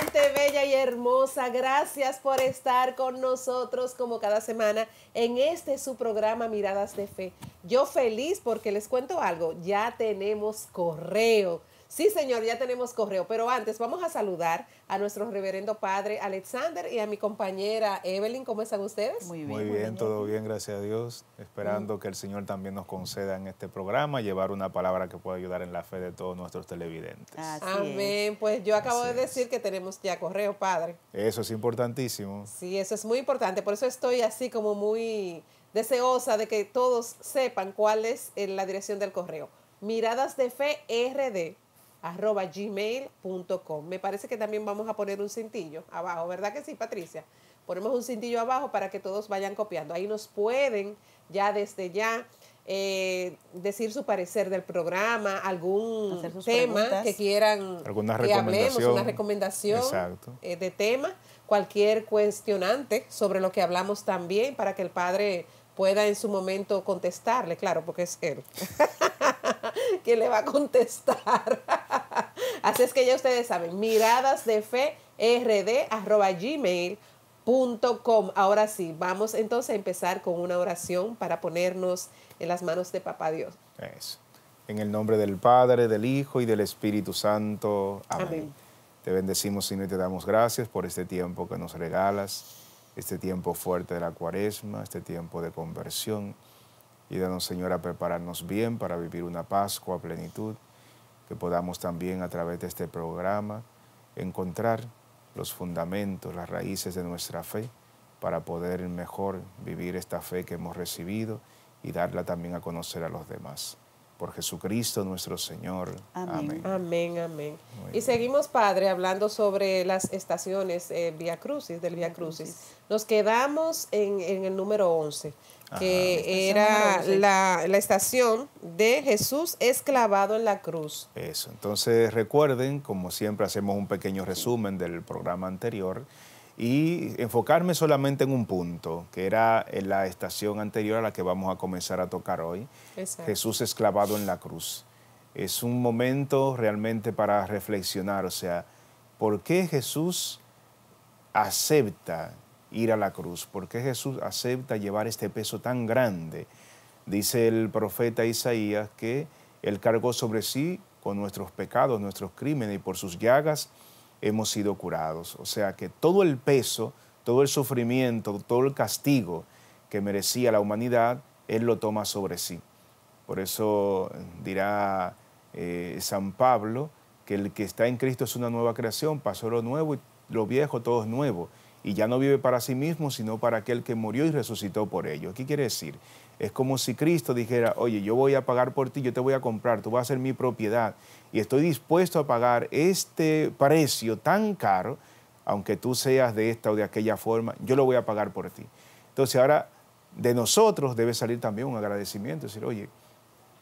gente bella y hermosa, gracias por estar con nosotros como cada semana en este su programa Miradas de Fe. Yo feliz porque les cuento algo, ya tenemos correo. Sí, señor, ya tenemos correo, pero antes vamos a saludar a nuestro reverendo padre Alexander y a mi compañera Evelyn. ¿Cómo están ustedes? Muy bien, muy bien, todo bien, gracias a Dios. Esperando que el Señor también nos conceda en este programa llevar una palabra que pueda ayudar en la fe de todos nuestros televidentes. Amén. Pues yo acabo de decir que tenemos ya correo, padre. Eso es importantísimo. Sí, eso es muy importante. Por eso estoy así como muy deseosa de que todos sepan cuál es eh, la dirección del correo. Miradas de fe RD arroba gmail.com. Me parece que también vamos a poner un cintillo abajo, ¿verdad que sí, Patricia? Ponemos un cintillo abajo para que todos vayan copiando. Ahí nos pueden ya desde ya eh, decir su parecer del programa, algún tema que quieran Alguna que hablemos, una recomendación eh, de tema, cualquier cuestionante sobre lo que hablamos también para que el padre pueda en su momento contestarle, claro, porque es él. quién le va a contestar. Así es que ya ustedes saben, miradas de fe Ahora sí, vamos entonces a empezar con una oración para ponernos en las manos de Papá Dios. Eso. En el nombre del Padre, del Hijo y del Espíritu Santo. Amén. Te bendecimos, y te damos gracias por este tiempo que nos regalas, este tiempo fuerte de la cuaresma, este tiempo de conversión y danos Señor, a prepararnos bien para vivir una Pascua a plenitud, que podamos también a través de este programa encontrar los fundamentos, las raíces de nuestra fe, para poder mejor vivir esta fe que hemos recibido y darla también a conocer a los demás. Por Jesucristo nuestro Señor. Amén. Amén, amén. Y seguimos, Padre, hablando sobre las estaciones eh, Crucis, del Vía Crucis. Nos quedamos en, en el número 11 que era la, estación de Jesús esclavado en la cruz. Eso, entonces recuerden, como siempre hacemos un pequeño resumen del programa anterior, y enfocarme solamente en un punto, que era en la estación anterior a la que vamos a comenzar a tocar hoy, Jesús esclavado en la cruz. Es un momento realmente para reflexionar, o sea, ¿por qué Jesús acepta ir a la cruz. porque Jesús acepta llevar este peso tan grande? Dice el profeta Isaías que Él cargó sobre sí con nuestros pecados, nuestros crímenes, y por sus llagas hemos sido curados. O sea que todo el peso, todo el sufrimiento, todo el castigo que merecía la humanidad, Él lo toma sobre sí. Por eso dirá eh, San Pablo que el que está en Cristo es una nueva creación, pasó lo nuevo y lo viejo, todo es nuevo y ya no vive para sí mismo, sino para aquel que murió y resucitó por ello. ¿Qué quiere decir? Es como si Cristo dijera, oye, yo voy a pagar por ti, yo te voy a comprar, tú vas a ser mi propiedad y estoy dispuesto a pagar este precio tan caro, aunque tú seas de esta o de aquella forma, yo lo voy a pagar por ti. Entonces ahora de nosotros debe salir también un agradecimiento, decir, oye,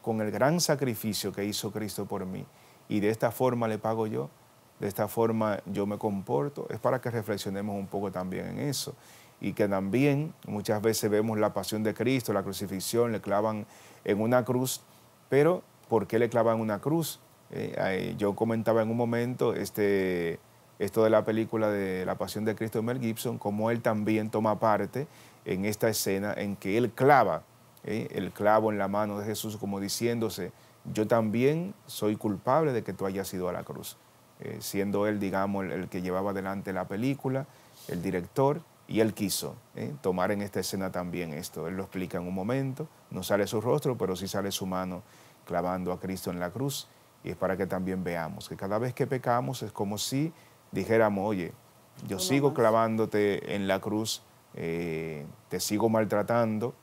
con el gran sacrificio que hizo Cristo por mí y de esta forma le pago yo, de esta forma yo me comporto, es para que reflexionemos un poco también en eso. Y que también muchas veces vemos la pasión de Cristo, la crucifixión, le clavan en una cruz, pero ¿por qué le clavan una cruz? Eh, yo comentaba en un momento este, esto de la película de La Pasión de Cristo de Mel Gibson, como él también toma parte en esta escena en que él clava eh, el clavo en la mano de Jesús como diciéndose, yo también soy culpable de que tú hayas ido a la cruz. Eh, siendo él, digamos, el, que llevaba adelante la película, el director, y él quiso eh, tomar en esta escena también esto. Él lo explica en un momento, no sale su rostro, pero sí sale su mano clavando a Cristo en la cruz, y es para que también veamos que cada vez que pecamos es como si dijéramos, oye, yo sigo clavándote en la cruz, eh, te sigo maltratando,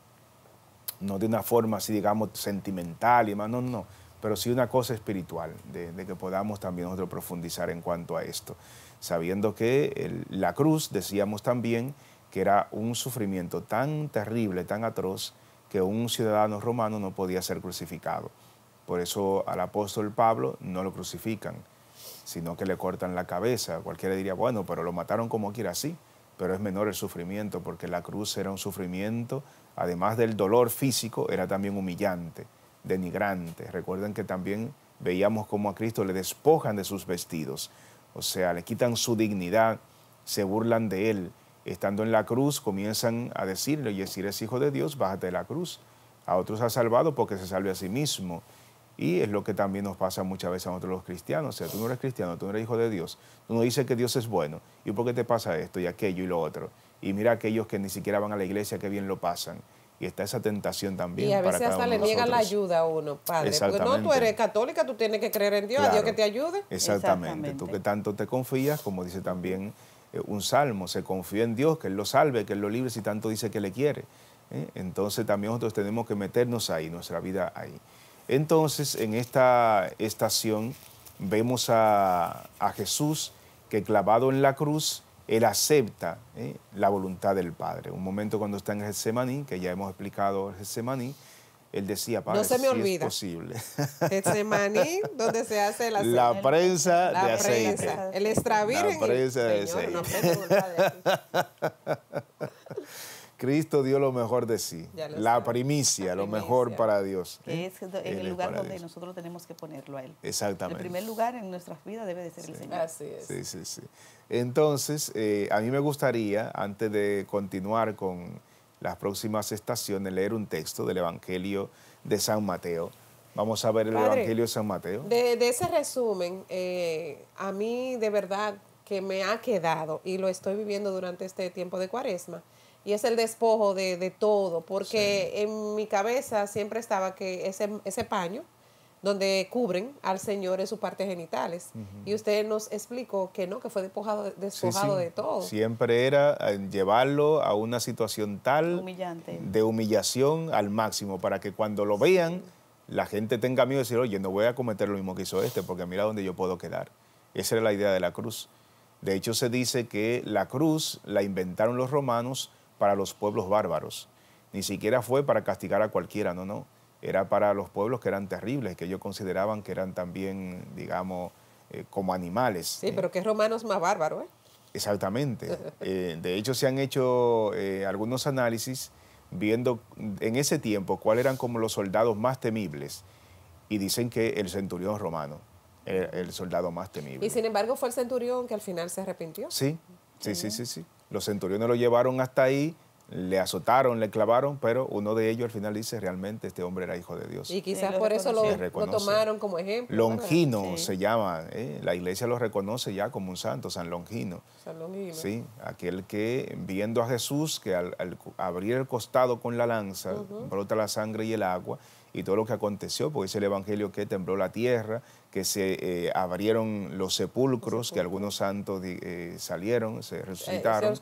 no de una forma así, digamos, sentimental y más, no, no, pero sí una cosa espiritual, de, que podamos también nosotros profundizar en cuanto a esto, sabiendo que la cruz, decíamos también, que era un sufrimiento tan terrible, tan atroz, que un ciudadano romano no podía ser crucificado. Por eso al apóstol Pablo no lo crucifican, sino que le cortan la cabeza. Cualquiera diría, bueno, pero lo mataron como quiera, así, pero es menor el sufrimiento, porque la cruz era un sufrimiento, además del dolor físico, era también humillante denigrantes. Recuerden que también veíamos cómo a Cristo le despojan de sus vestidos, o sea, le quitan su dignidad, se burlan de él. Estando en la cruz comienzan a decirle, y si eres hijo de Dios, bájate de la cruz. A otros ha salvado porque se salve a sí mismo. Y es lo que también nos pasa muchas veces a nosotros los cristianos. O sea, tú no eres cristiano, tú no eres hijo de Dios. Tú no dices que Dios es bueno. ¿Y por qué te pasa esto y aquello y lo otro? Y mira aquellos que ni siquiera van a la iglesia, qué bien lo pasan y está esa tentación también. Y a veces le niega la ayuda a uno, padre. Porque no, tú eres católica, tú tienes que creer en Dios, a Dios que te ayude. Exactamente. Tú que tanto te confías, como dice también eh, un salmo, se confía en Dios, que Él lo salve, que Él lo libre si tanto dice que le quiere. ¿eh? Entonces también nosotros tenemos que meternos ahí, nuestra vida ahí. Entonces, en esta estación vemos a, a Jesús que clavado en la cruz, él acepta ¿eh? la voluntad del Padre. Un momento cuando está en Getsemaní, que ya hemos explicado el Getsemaní, él decía, Padre, no se me es posible. Getsemaní, donde se hace la, la prensa de la aceite. Prensa. El extravir. La prensa de aceite. Cristo dio lo mejor de sí, la primicia, lo mejor para Dios. es en el lugar donde nosotros tenemos que ponerlo a Él. Exactamente. El primer lugar en nuestras vidas debe de ser el Señor. Así es. Sí, sí, sí. Entonces, eh, a mí me gustaría, antes de continuar con las próximas estaciones, leer un texto del Evangelio de San Mateo. Vamos a ver el Evangelio de San Mateo. De, ese resumen, eh, a mí de verdad que me ha quedado y lo estoy viviendo durante este tiempo de cuaresma y es el despojo de, de todo, porque en mi cabeza siempre estaba que ese, ese paño donde cubren al Señor en sus partes genitales. Y usted nos explicó que no, que fue despojado, despojado de todo. Siempre era eh, llevarlo a una situación tal de humillación al máximo, para que cuando lo vean, la gente tenga miedo de decir, oye, no voy a cometer lo mismo que hizo este, porque mira dónde yo puedo quedar. Esa era la idea de la cruz. De hecho, se dice que la cruz la inventaron los romanos para los pueblos bárbaros. Ni siquiera fue para castigar a cualquiera, no, no. Era para los pueblos que eran terribles, que ellos consideraban que eran también, digamos, eh, como animales. Sí, pero que romanos más bárbaro, ¿eh? Exactamente. Eh, de hecho, se han hecho eh, algunos análisis viendo en ese tiempo cuáles eran como los soldados más temibles. Y dicen que el centurión romano era el soldado más temible. Y sin embargo fue el centurión que al final se arrepintió. Sí, sí, sí, sí, sí. Los centuriones lo llevaron hasta ahí, le azotaron, le clavaron, pero uno de ellos al final dice, realmente este hombre era hijo de Dios. Y quizás por eso lo, tomaron como ejemplo. Longino se llama, ¿eh? la iglesia lo reconoce ya como un santo, San Longino. San Longino. Sí, aquel que viendo a Jesús, que al, abrir el costado con la lanza, brota la sangre y el agua, y todo lo que aconteció, porque es el evangelio que tembló la tierra, que se eh, abrieron los sepulcros, que algunos santos eh, salieron, se eh, resucitaron.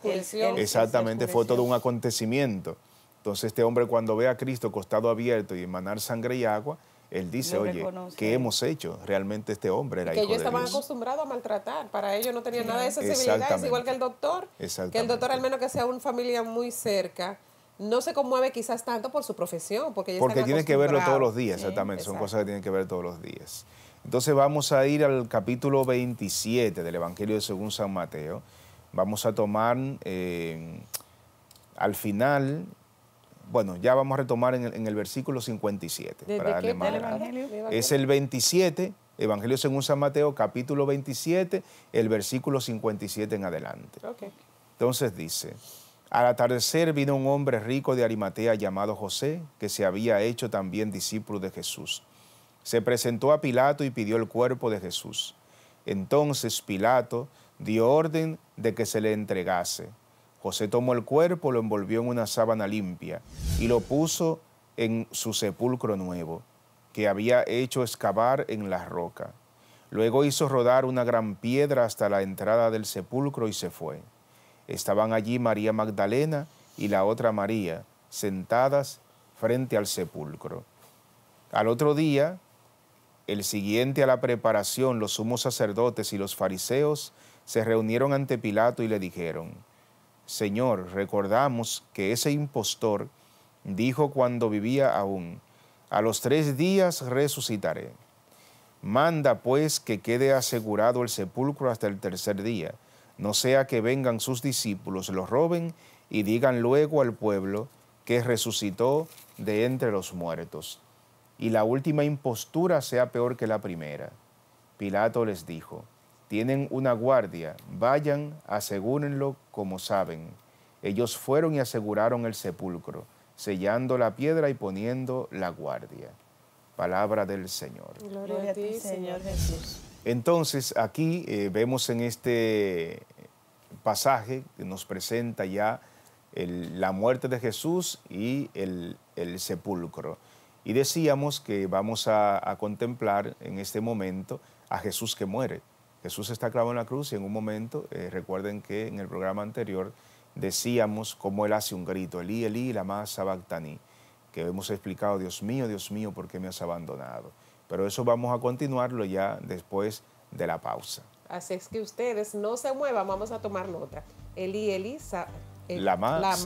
Exactamente, fue todo un acontecimiento. Entonces este hombre cuando ve a Cristo costado abierto y emanar sangre y agua, él dice, oye, ¿qué hemos hecho? Realmente este hombre era que ellos estaban acostumbrados a maltratar, para ellos no tenían nada de sensibilidad, es igual que el doctor, que el doctor al menos que sea una familia muy cerca, no se conmueve quizás tanto por su profesión, porque ellos Porque que verlo todos los días, exactamente, son cosas que tienen que ver todos los días. Entonces vamos a ir al capítulo 27 del Evangelio de según San Mateo. Vamos a tomar eh, al final, bueno, ya vamos a retomar en el, versículo 57. qué, evangelio? Es el 27, Evangelio según San Mateo, capítulo 27, el versículo 57 en adelante. Entonces dice, al atardecer vino un hombre rico de Arimatea llamado José, que se había hecho también discípulo de Jesús se presentó a Pilato y pidió el cuerpo de Jesús. Entonces Pilato dio orden de que se le entregase. José tomó el cuerpo, lo envolvió en una sábana limpia y lo puso en su sepulcro nuevo, que había hecho excavar en la roca. Luego hizo rodar una gran piedra hasta la entrada del sepulcro y se fue. Estaban allí María Magdalena y la otra María, sentadas frente al sepulcro. Al otro día, el siguiente a la preparación, los sumos sacerdotes y los fariseos se reunieron ante Pilato y le dijeron, Señor, recordamos que ese impostor dijo cuando vivía aún, a los tres días resucitaré. Manda pues que quede asegurado el sepulcro hasta el tercer día, no sea que vengan sus discípulos, los roben y digan luego al pueblo que resucitó de entre los muertos y la última impostura sea peor que la primera. Pilato les dijo, tienen una guardia, vayan, asegúrenlo como saben. Ellos fueron y aseguraron el sepulcro, sellando la piedra y poniendo la guardia. Palabra del Señor. Gloria a ti, Señor Jesús. Entonces, aquí eh, vemos en este pasaje que nos presenta ya la muerte de Jesús y el sepulcro. Y decíamos que vamos a, contemplar en este momento a Jesús que muere. Jesús está clavado en la cruz y en un momento, eh, recuerden que en el programa anterior decíamos cómo él hace un grito, Elí, Elí, la más que hemos explicado, Dios mío, Dios mío, ¿por qué me has abandonado? Pero eso vamos a continuarlo ya después de la pausa. Así es que ustedes no se muevan, vamos a tomar nota. Elí, Elí, el, eh, la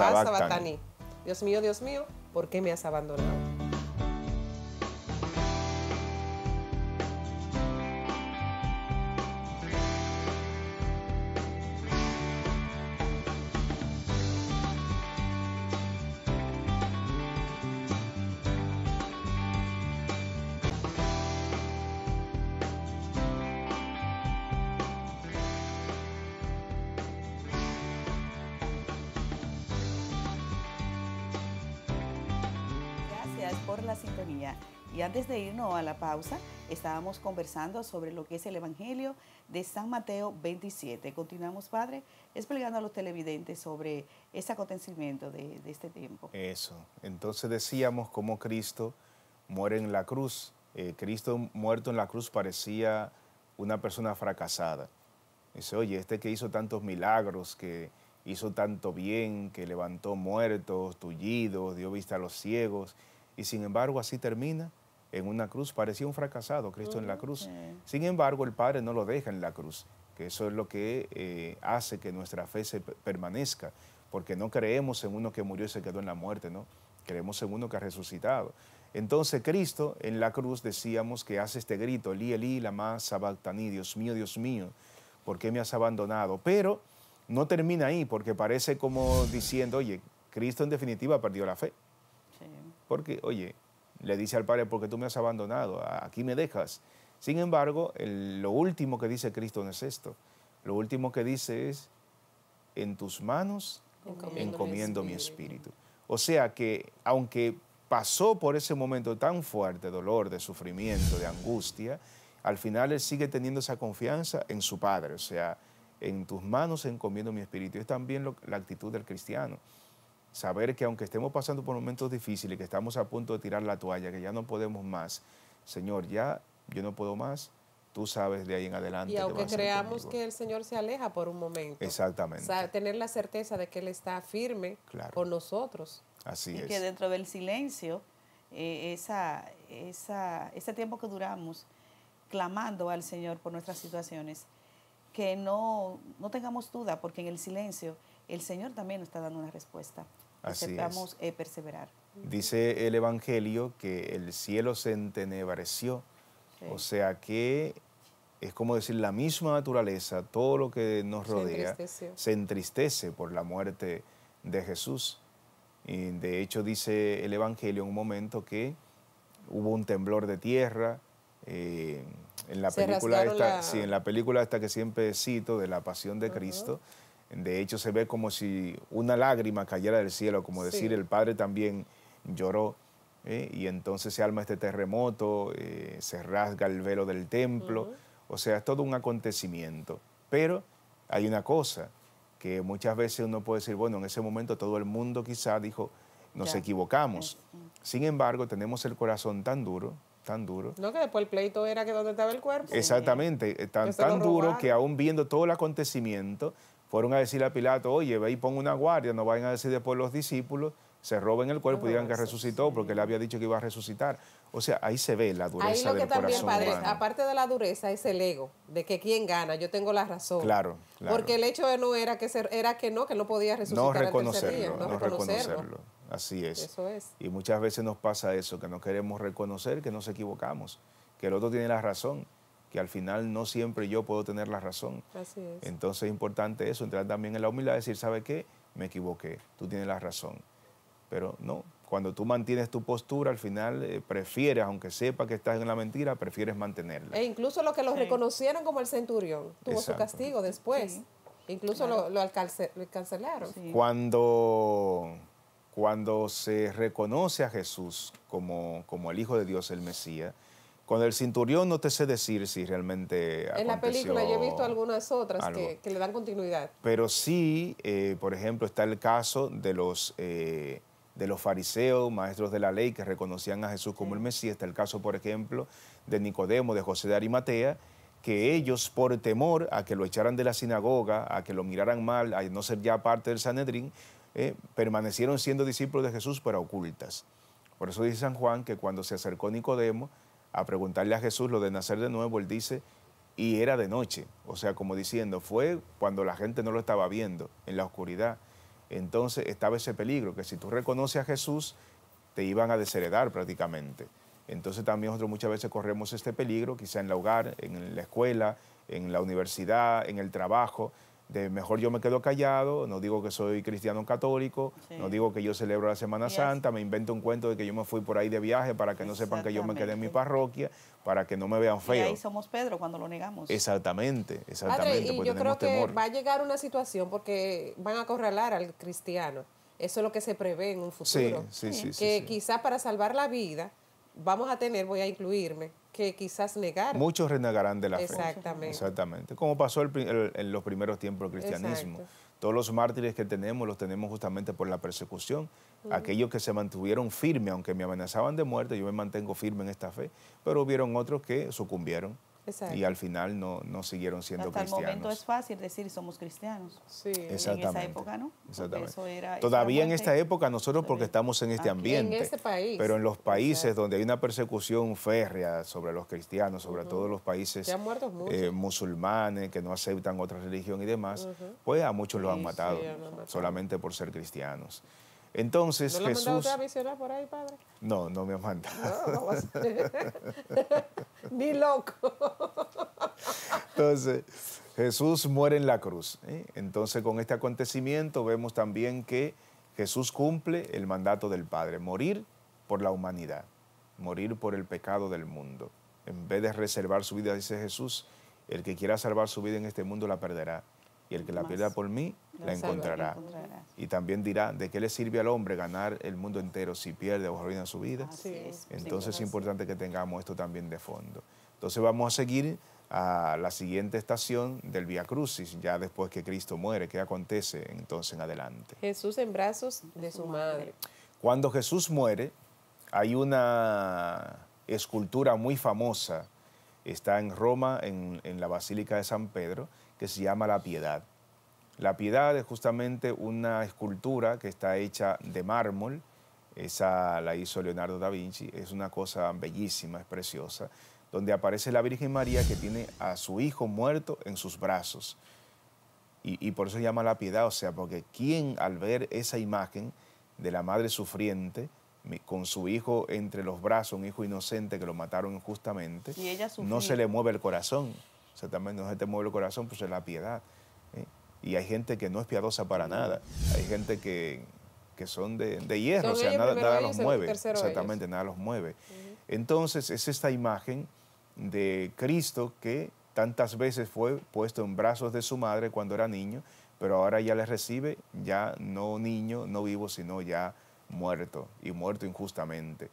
Dios mío, Dios mío, ¿por qué me has abandonado? pausa estábamos conversando sobre lo que es el Evangelio de San Mateo 27. Continuamos, Padre, explicando a los televidentes sobre ese acontecimiento de, este tiempo. Eso. Entonces decíamos cómo Cristo muere en la cruz. Eh, Cristo muerto en la cruz parecía una persona fracasada. Dice, oye, este que hizo tantos milagros, que hizo tanto bien, que levantó muertos, tullidos, dio vista a los ciegos, y sin embargo así termina en una cruz. Parecía un fracasado Cristo en la cruz. Sin embargo, el Padre no lo deja en la cruz, que eso es lo que eh, hace que nuestra fe se permanezca, porque no creemos en uno que murió y se quedó en la muerte, ¿no? Creemos en uno que ha resucitado. Entonces Cristo en la cruz decíamos que hace este grito, Eli, Eli, lama sabataní, Dios mío, Dios mío, ¿por qué me has abandonado? Pero no termina ahí, porque parece como diciendo, oye, Cristo en definitiva perdió la fe. Porque, oye, le dice al Padre, porque tú me has abandonado, aquí me dejas. Sin embargo, lo último que dice Cristo no es esto. Lo último que dice es, en tus manos encomiendo, mi, espíritu. O sea que aunque pasó por ese momento tan fuerte, dolor, de sufrimiento, de angustia, al final él sigue teniendo esa confianza en su Padre. O sea, en tus manos encomiendo mi espíritu. Es también la actitud del cristiano saber que aunque estemos pasando por momentos difíciles, que estamos a punto de tirar la toalla, que ya no podemos más, Señor, ya yo no puedo más, tú sabes de ahí en adelante. Y aunque creamos que el Señor se aleja por un momento. Exactamente. tener la certeza de que Él está firme con nosotros. Así es. Y que dentro del silencio, eh, esa, ese tiempo que duramos clamando al Señor por nuestras situaciones, que no, no tengamos duda, porque en el silencio el Señor también nos está dando una respuesta. Así eh, perseverar. Dice el Evangelio que el cielo se entenebreció. O sea que es como decir, la misma naturaleza, todo lo que nos rodea, se, entristece por la muerte de Jesús. de hecho dice el Evangelio en un momento que hubo un temblor de tierra. Eh, en, la película esta, en la película que siempre cito de La Pasión de Cristo, de hecho, se ve como si una lágrima cayera del cielo, como decir, el padre también lloró. ¿eh? Y entonces se alma este terremoto, eh, se rasga el velo del templo. O sea, es todo un acontecimiento. Pero hay una cosa que muchas veces uno puede decir, bueno, en ese momento todo el mundo quizá dijo, nos equivocamos. Mm, mm. Sin embargo, tenemos el corazón tan duro, tan duro. No, que después el pleito era que donde estaba el cuerpo. Exactamente, eh, tan, tan duro que aún viendo todo el acontecimiento, fueron a decirle a Pilato, oye, ve y pon una guardia, no vayan a decir después los discípulos, se roben el cuerpo y digan que resucitó, porque él había dicho que iba a resucitar. O sea, ahí se ve la dureza lo que Aparte de la dureza, es el ego, de que quién gana, yo tengo la razón. Claro, claro. Porque el hecho de no era que, era que no, que no podía resucitar no reconocerlo, no, reconocerlo. Así es. es. Y muchas veces nos pasa eso, que no queremos reconocer que nos equivocamos, que el otro tiene la razón que al final no siempre yo puedo tener la razón. Así es. Entonces es importante eso, entrar también en la humildad, decir, ¿sabe qué? Me equivoqué, tú tienes la razón. Pero no, cuando tú mantienes tu postura, al final eh, prefieres, aunque sepa que estás en la mentira, prefieres mantenerla. E incluso los que los reconocieron como el centurión, tuvo su castigo después. Incluso lo, cancelaron. Cuando, cuando se reconoce a Jesús como, como el Hijo de Dios, el Mesías, con el cinturión no te sé decir si realmente En la película yo he visto algunas otras que, le dan continuidad. Pero sí, eh, por ejemplo, está el caso de los, eh, de los fariseos, maestros de la ley, que reconocían a Jesús como el Mesías. Está el caso, por ejemplo, de Nicodemo, de José de Arimatea, que ellos, por temor a que lo echaran de la sinagoga, a que lo miraran mal, a no ser ya parte del Sanedrín, eh, permanecieron siendo discípulos de Jesús, pero ocultas. Por eso dice San Juan que cuando se acercó Nicodemo, a preguntarle a Jesús lo de nacer de nuevo, él dice, y era de noche, o sea, como diciendo, fue cuando la gente no lo estaba viendo, en la oscuridad. Entonces estaba ese peligro, que si tú reconoces a Jesús, te iban a desheredar prácticamente. Entonces también nosotros muchas veces corremos este peligro, quizá en el hogar, en la escuela, en la universidad, en el trabajo, de mejor yo me quedo callado, no digo que soy cristiano católico, no digo que yo celebro la Semana Santa, me invento un cuento de que yo me fui por ahí de viaje para que no sepan que yo me quedé en mi parroquia, para que no me vean feo. Y ahí somos Pedro cuando lo negamos. Exactamente, exactamente. y yo creo que va a llegar una situación porque van a acorralar al cristiano. Eso es lo que se prevé en un futuro. Sí, sí, sí. que quizás para salvar la vida vamos a tener, voy a incluirme, que quizás negaron. Muchos renegarán de la fe. Exactamente. Como pasó en los primeros tiempos del cristianismo. Todos los mártires que tenemos los tenemos justamente por la persecución. Aquellos que se mantuvieron firmes, aunque me amenazaban de muerte, yo me mantengo firme en esta fe, pero hubieron otros que sucumbieron. Y al final no, siguieron siendo cristianos. Hasta el momento es fácil decir somos cristianos. Sí. En esa época no. Exactamente. Todavía en esta época nosotros porque estamos en este ambiente. En este país. Pero en los países donde hay una persecución férrea sobre los cristianos, sobre todos todo los países eh, musulmanes que no aceptan otra religión y demás, pues a muchos los han matado solamente por ser cristianos. Entonces ¿No Jesús... por ahí, padre? No, no me Ni loco. Entonces, Jesús muere en la cruz. ¿eh? Entonces, con este acontecimiento vemos también que Jesús cumple el mandato del Padre, morir por la humanidad, morir por el pecado del mundo. En vez de reservar su vida, dice Jesús, el que quiera salvar su vida en este mundo la perderá, y el que la pierda por mí la encontrará. Y también dirá, ¿de qué le sirve al hombre ganar el mundo entero si pierde o arruina su vida? Pues, entonces es importante que tengamos esto también de fondo. Entonces vamos a seguir a la siguiente estación del Via Crucis, ya después que Cristo muere, ¿qué acontece entonces en adelante? Jesús en brazos de su madre. Cuando Jesús muere, hay una escultura muy famosa, está en Roma, en, en la Basílica de San Pedro, que se llama La Piedad. La piedad es justamente una escultura que está hecha de mármol, esa la hizo Leonardo da Vinci, es una cosa bellísima, es preciosa, donde aparece la Virgen María que tiene a su hijo muerto en sus brazos. Y, por eso se llama la piedad, o sea, porque ¿quién al ver esa imagen de la madre sufriente, con su hijo entre los brazos, un hijo inocente que lo mataron injustamente, no se le mueve el corazón. O sea, también no se te mueve el corazón, pues es la piedad. ¿eh? Y hay gente que no es piadosa para nada. Hay gente que, son de, hierro, o sea, nada, nada los mueve. Exactamente, nada los mueve. Entonces, es esta imagen de Cristo que tantas veces fue puesto en brazos de su madre cuando era niño, pero ahora ya le recibe, ya no niño, no vivo, sino ya muerto, y muerto injustamente.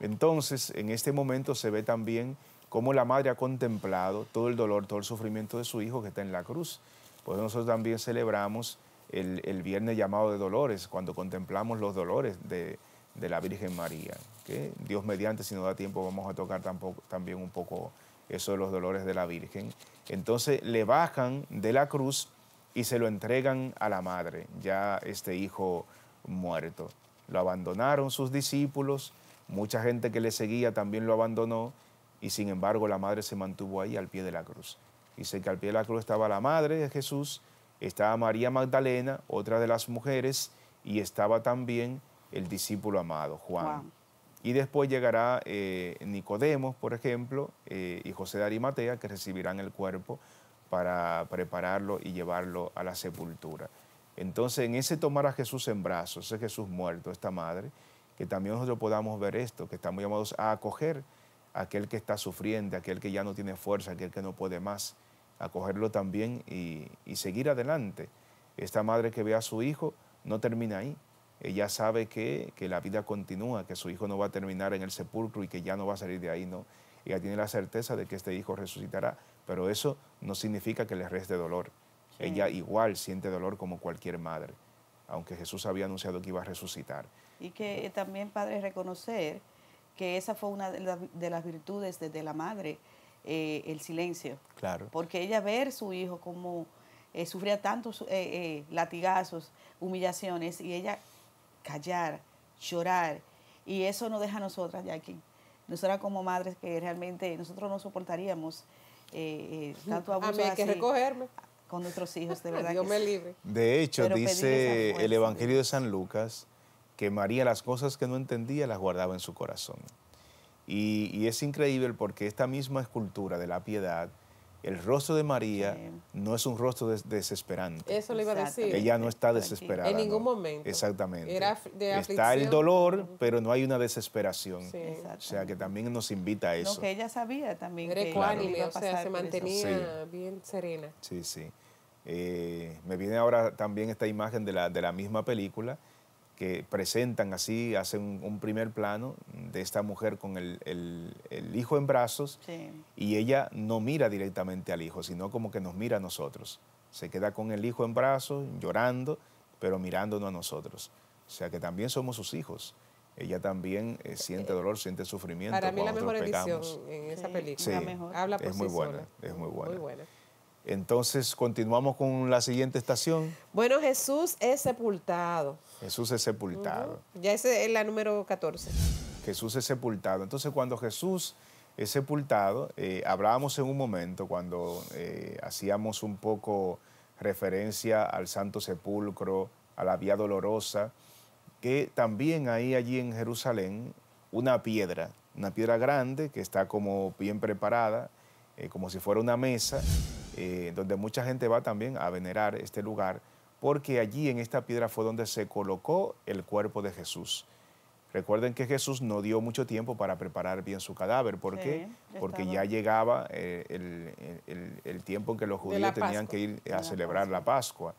Entonces, en este momento se ve también cómo la madre ha contemplado todo el dolor, todo el sufrimiento de su hijo que está en la cruz pues nosotros también celebramos el, viernes llamado de dolores, cuando contemplamos los dolores de, la Virgen María. que Dios mediante, si no da tiempo, vamos a tocar tampoco, también un poco eso de los dolores de la Virgen. Entonces le bajan de la cruz y se lo entregan a la madre, ya este hijo muerto. Lo abandonaron sus discípulos, mucha gente que le seguía también lo abandonó y sin embargo la madre se mantuvo ahí al pie de la cruz. Dice que al pie de la cruz estaba la madre de Jesús, estaba María Magdalena, otra de las mujeres, y estaba también el discípulo amado, Juan. Y después llegará eh, Nicodemos, por ejemplo, eh, y José de Arimatea, que recibirán el cuerpo para prepararlo y llevarlo a la sepultura. Entonces, en ese tomar a Jesús en brazos, ese Jesús muerto, esta madre, que también nosotros podamos ver esto, que estamos llamados a acoger a aquel que está sufriendo, aquel que ya no tiene fuerza, aquel que no puede más acogerlo también y, seguir adelante. Esta madre que ve a su hijo no termina ahí. Ella sabe que, la vida continúa, que su hijo no va a terminar en el sepulcro y que ya no va a salir de ahí, no. Ella tiene la certeza de que este hijo resucitará, pero eso no significa que le reste dolor. Ella igual siente dolor como cualquier madre, aunque Jesús había anunciado que iba a resucitar. Y que eh, también, Padre, reconocer que esa fue una de, las virtudes de la madre, eh, el silencio. Claro. Porque ella ver su hijo como eh, sufría tantos eh, latigazos, humillaciones, y ella callar, llorar. Y eso no deja a nosotras, Jackie. Nosotras como madres que realmente nosotros no soportaríamos tanto abuso. A mí hay que recogerme con nuestros hijos, de verdad. Dios me libre. De hecho, dice el Evangelio de San Lucas que María las cosas que no entendía las guardaba en su corazón. Y, es increíble porque esta misma escultura de la piedad, el rostro de María no es un rostro desesperante. Eso le iba a decir. Ella no está desesperada. En ningún momento. Exactamente. está el dolor, pero no hay una desesperación. O sea, que también nos invita a eso. No, que ella sabía también. Era ecuánime, o sea, se mantenía bien serena. Sí, sí. Eh, me viene ahora también esta imagen de la, de la misma película que presentan así, hacen un, primer plano de esta mujer con el, el, hijo en brazos y ella no mira directamente al hijo, sino como que nos mira a nosotros. Se queda con el hijo en brazos, llorando, pero mirándonos a nosotros. O sea que también somos sus hijos ella también eh, eh, siente eh, dolor, siente sufrimiento. Para mí la mejor edición en esa película. es muy buena, es muy buena. Entonces continuamos con la siguiente estación. Bueno, Jesús es sepultado. Jesús es sepultado. Ya esa es la número 14. Jesús es sepultado. Entonces cuando Jesús es sepultado, eh, hablábamos en un momento cuando eh, hacíamos un poco referencia al Santo Sepulcro, a la Vía Dolorosa, que también hay allí en Jerusalén una piedra, una piedra grande que está como bien preparada, eh, como si fuera una mesa eh, donde mucha gente va también a venerar este lugar, porque allí en esta piedra fue donde se colocó el cuerpo de Jesús. Recuerden que Jesús no dio mucho tiempo para preparar bien su cadáver. ¿Por qué? Porque ya llegaba eh, el, tiempo en que los judíos tenían que ir a celebrar la Pascua.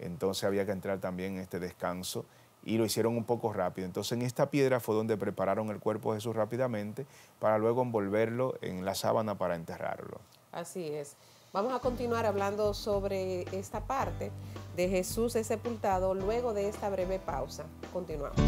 Entonces había que entrar también en este descanso y lo hicieron un poco rápido. Entonces en esta piedra fue donde prepararon el cuerpo de Jesús rápidamente para luego envolverlo en la sábana para enterrarlo. Así es. Vamos a continuar hablando sobre esta parte de Jesús es sepultado luego de esta breve pausa. Continuamos.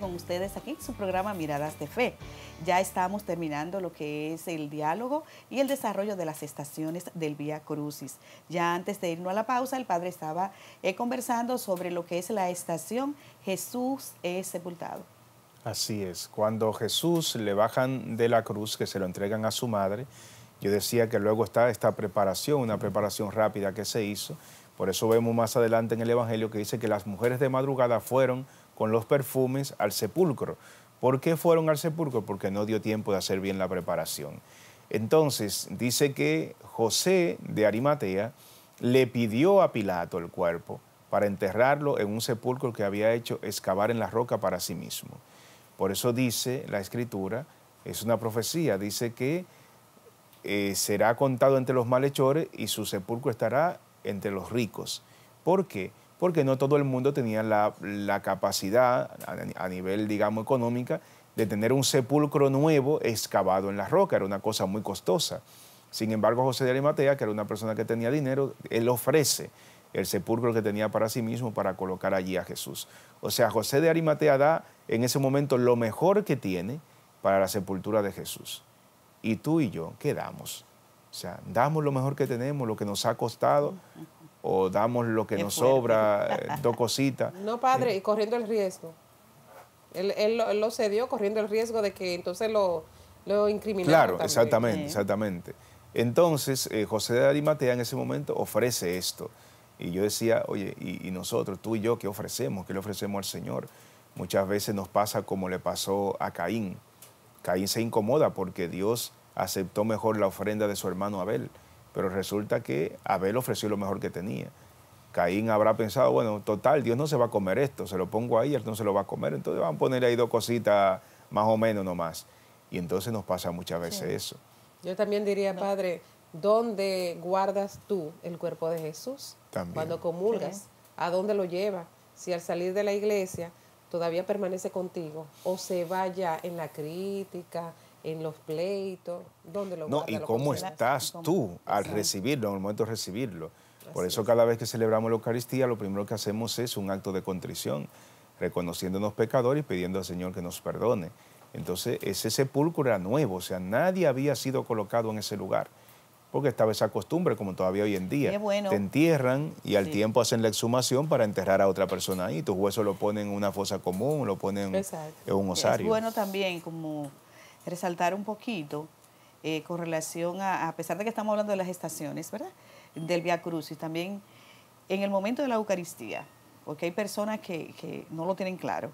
con ustedes aquí su programa Miradas de Fe. Ya estamos terminando lo que es el diálogo y el desarrollo de las estaciones del Vía Crucis. Ya antes de irnos a la pausa, el padre estaba eh, conversando sobre lo que es la estación Jesús es sepultado. Así es, cuando Jesús le bajan de la cruz, que se lo entregan a su madre, yo decía que luego está esta preparación, una preparación rápida que se hizo. Por eso vemos más adelante en el Evangelio que dice que las mujeres de madrugada fueron con los perfumes al sepulcro. ¿Por qué fueron al sepulcro? Porque no dio tiempo de hacer bien la preparación. Entonces dice que José de Arimatea le pidió a Pilato el cuerpo para enterrarlo en un sepulcro que había hecho excavar en la roca para sí mismo. Por eso dice la escritura, es una profecía, dice que eh, será contado entre los malhechores y su sepulcro estará entre los ricos. ¿Por qué? Porque porque no todo el mundo tenía la, capacidad a, a, nivel, digamos, económica de tener un sepulcro nuevo excavado en la roca, era una cosa muy costosa. Sin embargo, José de Arimatea, que era una persona que tenía dinero, él ofrece el sepulcro que tenía para sí mismo para colocar allí a Jesús. O sea, José de Arimatea da en ese momento lo mejor que tiene para la sepultura de Jesús. Y tú y yo, ¿qué damos? O sea, damos lo mejor que tenemos, lo que nos ha costado, o damos lo que nos sobra, dos cositas. No, padre, y corriendo el riesgo. Él, él, lo, cedió corriendo el riesgo de que entonces lo, lo Claro, exactamente, exactamente. Entonces, eh, José de Arimatea en ese momento ofrece esto. Y yo decía, oye, y, y, nosotros, tú y yo, ¿qué ofrecemos? ¿Qué le ofrecemos al Señor? Muchas veces nos pasa como le pasó a Caín. Caín se incomoda porque Dios aceptó mejor la ofrenda de su hermano Abel. Pero resulta que Abel ofreció lo mejor que tenía. Caín habrá pensado, bueno, total, Dios no se va a comer esto, se lo pongo ahí, él no se lo va a comer, entonces van a poner ahí dos cositas más o menos nomás. Y entonces nos pasa muchas veces eso. Yo también diría, Padre, ¿dónde guardas tú el cuerpo de Jesús? Cuando comulgas, ¿a dónde lo lleva? Si al salir de la iglesia todavía permanece contigo o se vaya en la crítica, en los pleitos, dónde lo No, y cómo estás tú al recibirlo, en el momento de recibirlo. Por eso cada vez que celebramos la Eucaristía, lo primero que hacemos es un acto de contrición, reconociéndonos pecadores y pidiendo al Señor que nos perdone. Entonces, ese sepulcro era nuevo, o sea, nadie había sido colocado en ese lugar, porque estaba esa costumbre, como todavía hoy en día. Bueno. Te entierran y al tiempo hacen la exhumación para enterrar a otra persona ahí. Tus huesos lo ponen en una fosa común, lo ponen en un osario. Es bueno también como resaltar un poquito eh, con relación a, a pesar de que estamos hablando de las estaciones, ¿verdad? Del Via Crucis, también en el momento de la Eucaristía, porque hay personas que, no lo tienen claro.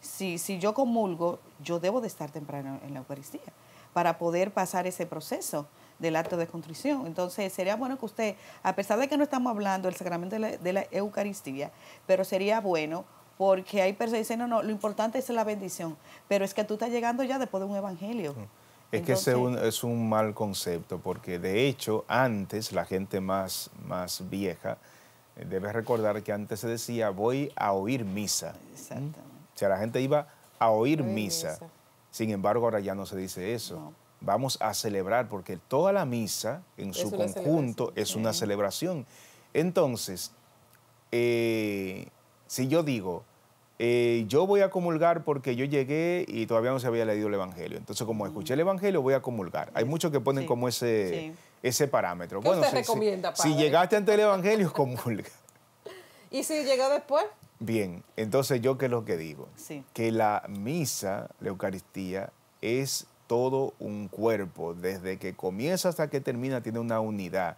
Si, si, yo comulgo, yo debo de estar temprano en la Eucaristía para poder pasar ese proceso del acto de contrición. Entonces, sería bueno que usted, a pesar de que no estamos hablando del sacramento de la, de la Eucaristía, pero sería bueno porque hay personas que dicen, no, no, lo importante es la bendición, pero es que tú estás llegando ya después de un evangelio. Mm. Es que es un mal concepto, porque de hecho antes la gente más, más vieja eh, debe recordar que antes se decía, voy a oír misa. ¿Mm? Exactamente. O sea, la gente iba a oír, misa. Sin embargo, ahora ya no se dice eso. Vamos a celebrar, porque toda la misa en su conjunto es una celebración. Entonces, eh, si yo digo, eh, yo voy a comulgar porque yo llegué y todavía no se había leído el Evangelio. Entonces, como escuché el Evangelio, voy a comulgar. Hay muchos que ponen como ese, ese parámetro. bueno, si, si llegaste antes del Evangelio, comulga. ¿Y si llega después? Bien, entonces yo qué es lo que digo? Sí. Que la misa, la Eucaristía, es todo un cuerpo. Desde que comienza hasta que termina tiene una unidad.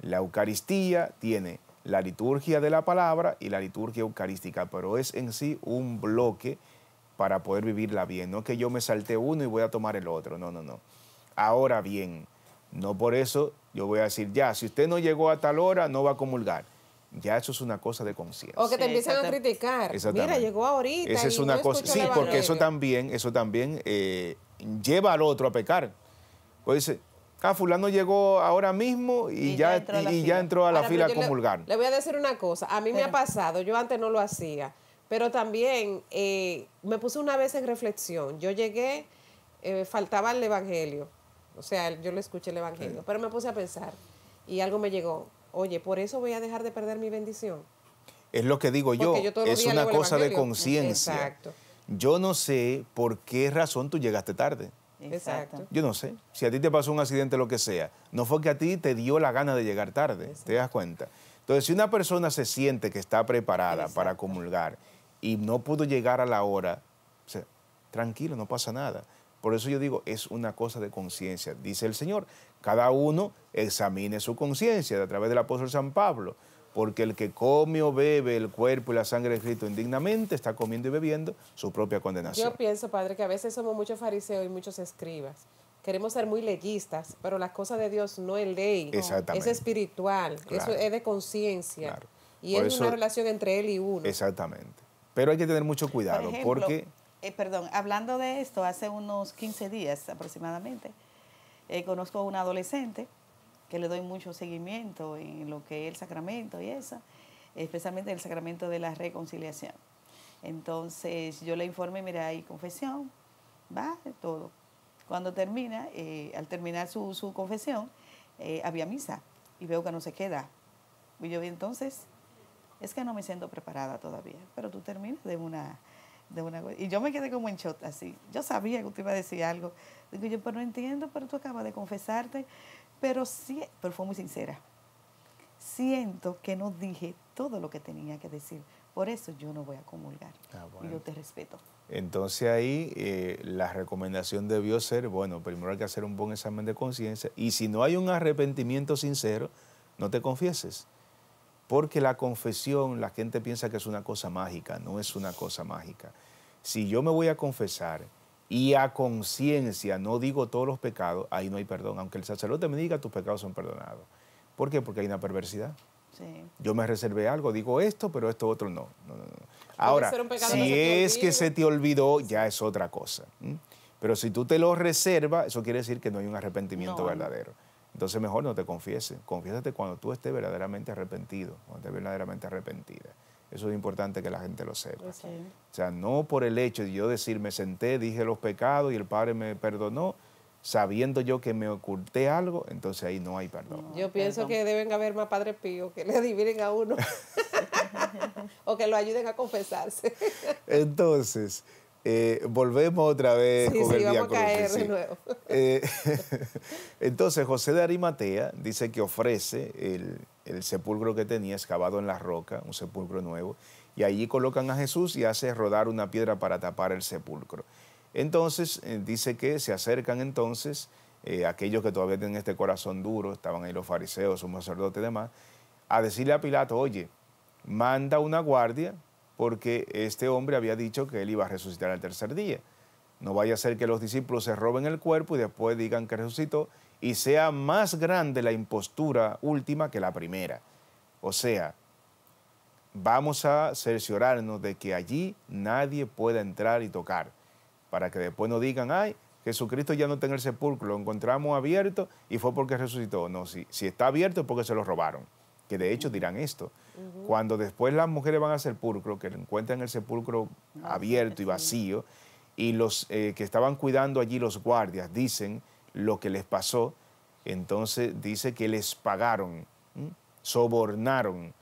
La Eucaristía tiene la liturgia de la palabra y la liturgia eucarística, pero es en sí un bloque para poder vivirla bien. No es que yo me salte uno y voy a tomar el otro, no, no, no. Ahora bien, no por eso yo voy a decir, ya, si usted no llegó a tal hora, no va a comulgar. Ya eso es una cosa de conciencia. O que te empiezan a criticar. Mira, llegó ahorita. Esa es una cosa. Sí, porque eso también, eso también eh, lleva al otro a pecar. Pues ah, fulano llegó ahora mismo y, ya, entró ya entró a la fila a comulgar. Le, voy a decir una cosa, a mí me ha pasado, yo antes no lo hacía, pero también eh, me puse una vez en reflexión, yo llegué, eh, faltaba el Evangelio, o sea, yo le escuché el Evangelio, pero me puse a pensar y algo me llegó, oye, por eso voy a dejar de perder mi bendición. Es lo que digo yo es una cosa de conciencia. Yo no sé por qué razón tú llegaste tarde. Exacto. Yo no sé. Si a ti te pasó un accidente, lo que sea, no fue que a ti te dio la gana de llegar tarde, ¿te das cuenta? Entonces, si una persona se siente que está preparada para comulgar y no pudo llegar a la hora, tranquilo, no pasa nada. Por eso yo digo, es una cosa de conciencia. Dice el Señor, cada uno examine su conciencia a través del apóstol San Pablo porque el que come o bebe el cuerpo y la sangre de Cristo indignamente está comiendo y bebiendo su propia condenación. Yo pienso, Padre, que a veces somos muchos fariseos y muchos escribas. Queremos ser muy leguistas, pero las cosas de Dios no es ley, es espiritual, es de conciencia. Y es una relación entre Él y uno. Exactamente. Pero hay que tener mucho cuidado porque... Eh, perdón, hablando de esto, hace unos 15 días aproximadamente, eh, conozco a un adolescente que le doy mucho seguimiento en lo que es el sacramento y eso, especialmente el sacramento de la reconciliación. Entonces yo le informé, mira, hay confesión, va, todo. Cuando termina, eh, al terminar su, confesión, eh, había misa y veo que no se queda. Y yo entonces, es que no me siento preparada todavía, pero tú terminas de una, una Y yo me quedé como en shot así. Yo sabía que usted iba a decir algo. Digo yo, pero no entiendo, pero tú acabas de confesarte. Pero sí, pero fue muy sincera. Siento que no dije todo lo que tenía que decir. Por eso yo no voy a comulgar. Ah, y yo te respeto. Entonces ahí eh, la recomendación debió ser, bueno, primero hay que hacer un buen examen de conciencia y si no hay un arrepentimiento sincero, no te confieses. Porque la confesión, la gente piensa que es una cosa mágica, no es una cosa mágica. Si yo me voy a confesar y a conciencia, no digo todos los pecados, ahí no hay perdón. Aunque el sacerdote me diga tus pecados son perdonados. ¿Por qué? Porque hay una perversidad. Yo me reservé algo, digo esto, pero esto otro no. Ahora, si es que se te olvidó, ya es otra cosa. Pero si tú te lo reservas, eso quiere decir que no hay un arrepentimiento verdadero. Entonces mejor no te confieses, confiésate cuando tú estés verdaderamente arrepentido, cuando estés verdaderamente arrepentida. Eso es importante que la gente lo sepa. O sea, no por el hecho de yo decir, me senté, dije los pecados y el Padre me perdonó, sabiendo yo que me oculté algo, entonces ahí no hay perdón. yo pienso que deben haber más padres píos que le adivinen a uno o que lo ayuden a confesarse. entonces, eh, volvemos otra vez sí, con sí, el vamos a caer de nuevo. Eh, entonces, José de Arimatea dice que ofrece el el sepulcro que tenía excavado en la roca, un sepulcro nuevo, y allí colocan a Jesús y hace rodar una piedra para tapar el sepulcro. Entonces eh, dice que se acercan entonces eh, aquellos que todavía tienen este corazón duro, estaban ahí los fariseos, un sacerdote y demás, a decirle a Pilato, oye, manda una guardia porque este hombre había dicho que él iba a resucitar al tercer día. No vaya a ser que los discípulos se roben el cuerpo y después digan que resucitó y sea más grande la impostura última que la primera. O sea, vamos a cerciorarnos de que allí nadie pueda entrar y tocar, para que después no digan, ay, Jesucristo ya no está en el sepulcro, lo encontramos abierto y fue porque resucitó. No, si, está abierto es porque se lo robaron, que de hecho dirán esto. Cuando después las mujeres van al sepulcro, que encuentran el sepulcro ah, abierto y vacío, y los eh, que estaban cuidando allí los guardias dicen, lo que les pasó, entonces dice que les pagaron, sobornaron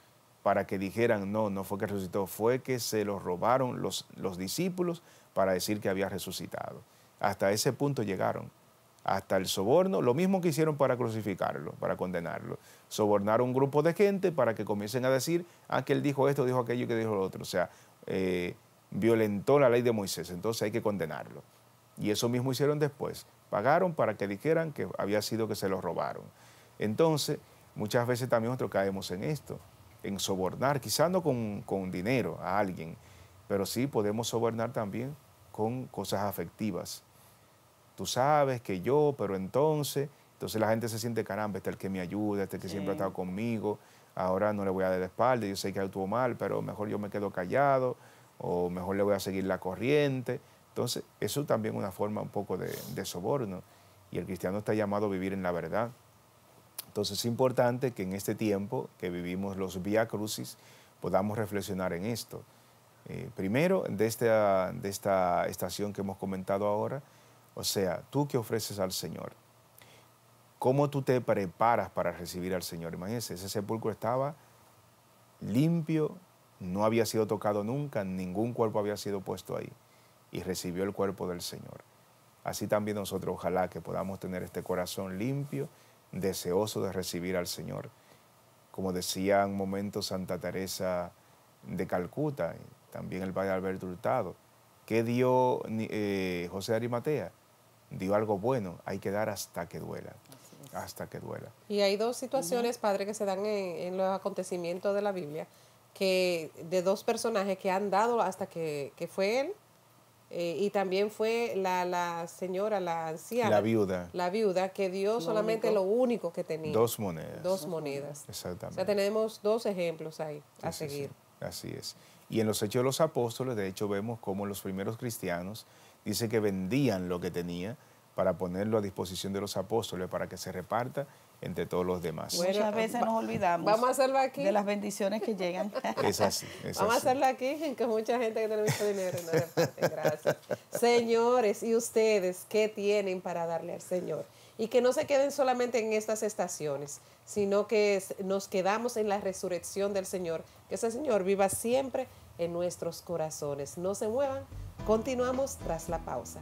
para que dijeran, no, no fue que resucitó, fue que se los robaron los, discípulos para decir que había resucitado. Hasta ese punto llegaron, hasta el soborno, lo mismo que hicieron para crucificarlo, para condenarlo. Sobornaron un grupo de gente para que comiencen a decir, ah, que él dijo esto, dijo aquello, que dijo lo otro. O sea, eh, violentó la ley de Moisés, entonces hay que condenarlo. Y eso mismo hicieron después pagaron para que dijeran que había sido que se los robaron. Entonces, muchas veces también nosotros caemos en esto, en sobornar, quizás no con, dinero a alguien, pero sí podemos sobornar también con cosas afectivas. Tú sabes que yo, pero entonces, entonces la gente se siente, caramba, este es el que me ayuda, este es el que siempre ha estado conmigo, ahora no le voy a dar espalda, yo sé que estuvo mal, pero mejor yo me quedo callado, o mejor le voy a seguir la corriente. Entonces, eso también es una forma un poco de, soborno y el cristiano está llamado a vivir en la verdad. Entonces es importante que en este tiempo que vivimos los Via Crucis podamos reflexionar en esto. Eh, primero, de esta, de esta estación que hemos comentado ahora, o sea, tú que ofreces al Señor, cómo tú te preparas para recibir al Señor. Imagínese, ese sepulcro estaba limpio, no había sido tocado nunca, ningún cuerpo había sido puesto ahí y recibió el cuerpo del Señor. Así también nosotros ojalá que podamos tener este corazón limpio, deseoso de recibir al Señor. Como decía en un momento Santa Teresa de Calcuta, también el padre Alberto Hurtado, ¿qué dio eh, José Arimatea? Dio algo bueno, hay que dar hasta que duela hasta que duela. Y hay dos situaciones, padre, que se dan en, los acontecimientos de la Biblia, que de dos personajes que han dado hasta que, que fue él eh, y también fue la, señora, la anciana. La viuda. La viuda que dio solamente lo único que tenía. Dos monedas. Dos monedas. Exactamente. O sea, tenemos dos ejemplos ahí a seguir. Así es. Y en los Hechos de los Apóstoles, de hecho, vemos cómo los primeros cristianos dice que vendían lo que tenía para ponerlo a disposición de los apóstoles para que se reparta entre todos los demás. Muchas veces nos olvidamos de las bendiciones que llegan. Es así. vamos a hacerlo aquí, que mucha gente que tiene mucho dinero Gracias. Señores, ¿y ustedes qué tienen para darle al Señor? Y que no se queden solamente en estas estaciones, sino que nos quedamos en la resurrección del Señor. Que ese Señor viva siempre en nuestros corazones. No se muevan. Continuamos tras la pausa.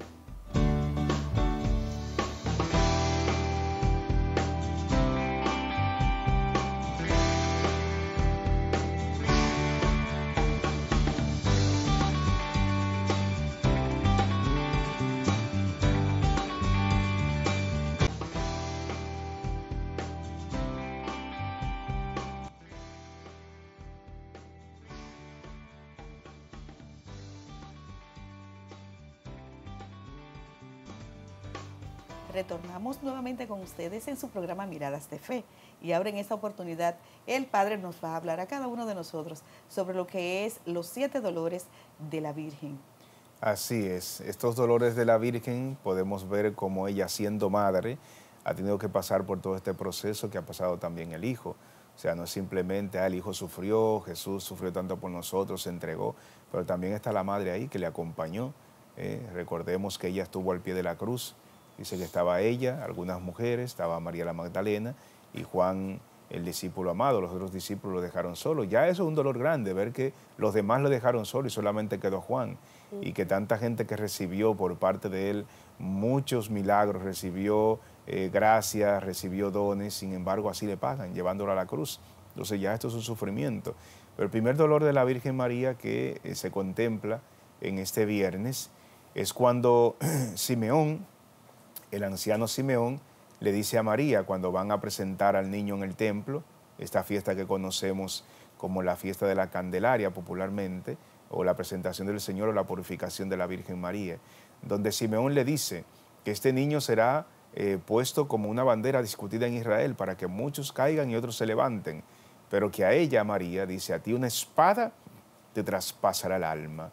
nuevamente con ustedes en su programa Miradas de Fe. Y ahora en esta oportunidad el Padre nos va a hablar a cada uno de nosotros sobre lo que es los siete dolores de la Virgen. Así es, estos dolores de la Virgen podemos ver como ella siendo madre ha tenido que pasar por todo este proceso que ha pasado también el Hijo. O sea, no es simplemente ah, el Hijo sufrió, Jesús sufrió tanto por nosotros, se entregó, pero también está la madre ahí que le acompañó. ¿eh? recordemos que ella estuvo al pie de la cruz, Dice que estaba ella, algunas mujeres, estaba María la Magdalena y Juan el discípulo amado, los otros discípulos lo dejaron solo. Ya eso es un dolor grande, ver que los demás lo dejaron solo y solamente quedó Juan. Y que tanta gente que recibió por parte de él muchos milagros, recibió eh, gracias, recibió dones, sin embargo así le pagan, llevándolo a la cruz. Entonces ya esto es un sufrimiento. Pero el primer dolor de la Virgen María que eh, se contempla en este viernes es cuando Simeón, el anciano Simeón le dice a María cuando van a presentar al niño en el templo, esta fiesta que conocemos como la fiesta de la Candelaria popularmente, o la presentación del Señor o la purificación de la Virgen María, donde Simeón le dice que este niño será eh, puesto como una bandera discutida en Israel para que muchos caigan y otros se levanten, pero que a ella, María, dice, a ti una espada te traspasará el alma.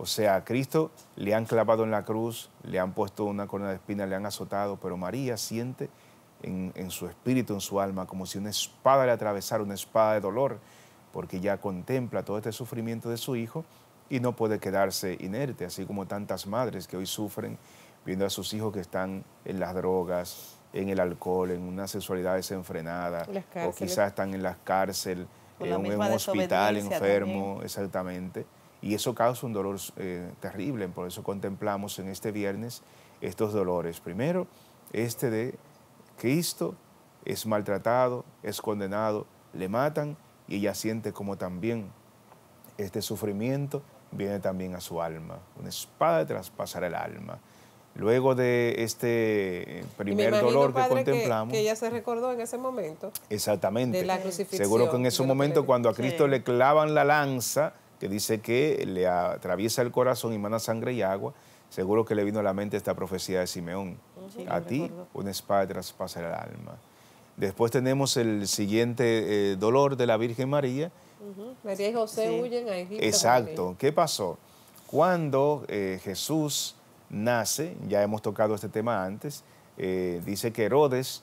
O sea, a Cristo le han clavado en la cruz, le han puesto una corona de espina, le han azotado, pero María siente en, su espíritu, en su alma, como si una espada le atravesara, una espada de dolor, porque ya contempla todo este sufrimiento de su hijo y no puede quedarse inerte, así como tantas madres que hoy sufren viendo a sus hijos que están en las drogas, en el alcohol, en una sexualidad desenfrenada, o quizás están en las cárcel, en un hospital enfermo, exactamente. Y eso causa un dolor eh, terrible, por eso contemplamos en este viernes estos dolores. Primero, este de Cristo es maltratado, es condenado, le matan y ella siente como también este sufrimiento viene también a su alma. Una espada traspasar el alma. Luego de este eh, primer dolor que contemplamos. ella se recordó en ese momento. Exactamente. Seguro que en ese momento, cuando a Cristo le clavan la lanza, que dice que le atraviesa el corazón y manda sangre y agua, seguro que le vino a la mente esta profecía de Simeón. a ti una espada traspasa el alma. Después tenemos el siguiente eh, dolor de la Virgen María. María y José huyen a Egipto. Exacto. ¿Qué pasó? Cuando eh, Jesús nace, ya hemos tocado este tema antes, eh, dice que Herodes,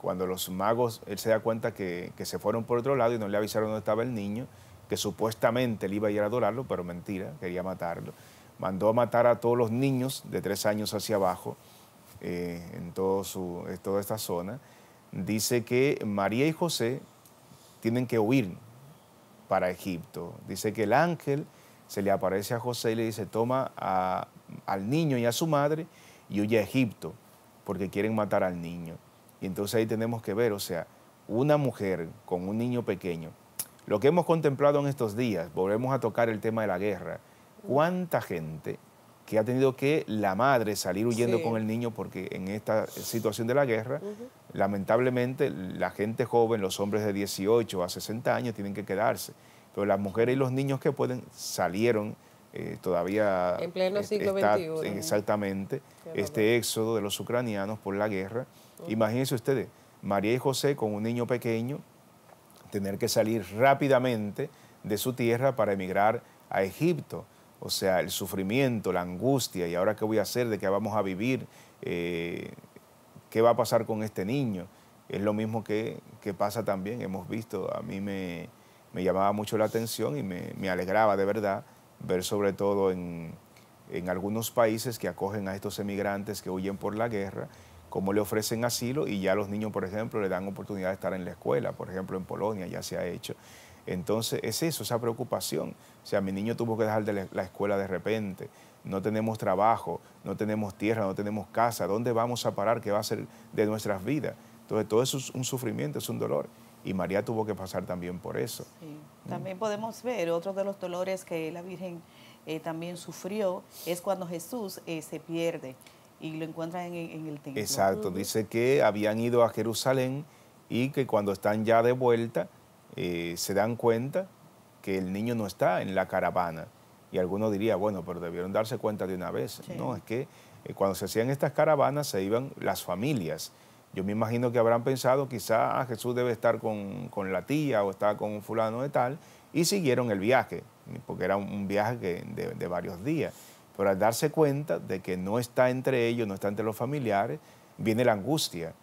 cuando los magos, él se da cuenta que, que se fueron por otro lado y no le avisaron dónde estaba el niño, que supuestamente él iba a ir a adorarlo, pero mentira, quería matarlo. Mandó a matar a todos los niños de tres años hacia abajo eh, en, toda esta zona. Dice que María y José tienen que huir para Egipto. Dice que el ángel se le aparece a José y le dice, toma al niño y a su madre y huye a Egipto, porque quieren matar al niño. Y entonces ahí tenemos que ver, o sea, una mujer con un niño pequeño lo que hemos contemplado en estos días, volvemos a tocar el tema de la guerra. ¿Cuánta gente que ha tenido que la madre salir huyendo con el niño porque en esta situación de la guerra, lamentablemente la gente joven, los hombres de 18 a 60 años tienen que quedarse, pero las mujeres y los niños que pueden salieron eh, todavía... En pleno eh, siglo XXI. Exactamente, este éxodo de los ucranianos por la guerra. Imagínense ustedes, María y José con un niño pequeño tener que salir rápidamente de su tierra para emigrar a Egipto. O sea, el sufrimiento, la angustia, y ahora qué voy a hacer, de qué vamos a vivir, eh, qué va a pasar con este niño. Es lo mismo que, pasa también, hemos visto, a mí me, llamaba mucho la atención y me, alegraba de verdad ver sobre todo en, en algunos países que acogen a estos emigrantes que huyen por la guerra cómo le ofrecen asilo y ya los niños, por ejemplo, le dan oportunidad de estar en la escuela, por ejemplo, en Polonia ya se ha hecho. Entonces, es eso, esa preocupación. O sea, mi niño tuvo que dejar de la escuela de repente, no tenemos trabajo, no tenemos tierra, no tenemos casa, ¿dónde vamos a parar? ¿Qué va a ser de nuestras vidas? Entonces, todo eso es un sufrimiento, es un dolor. Y María tuvo que pasar también por eso. Mm. También podemos ver otro de los dolores que la Virgen eh, también sufrió, es cuando Jesús eh, se pierde y lo encuentran en, el templo. Exacto, dice que habían ido a Jerusalén y que cuando están ya de vuelta eh, se dan cuenta que el niño no está en la caravana. Y alguno diría, bueno, pero debieron darse cuenta de una vez. No, es que eh, cuando se hacían estas caravanas se iban las familias. Yo me imagino que habrán pensado, quizá ah, Jesús debe estar con, la tía o está con un fulano de tal, y siguieron el viaje, porque era un viaje de varios días. Pero al darse cuenta de que no está entre ellos, no está entre los familiares, viene la angustia.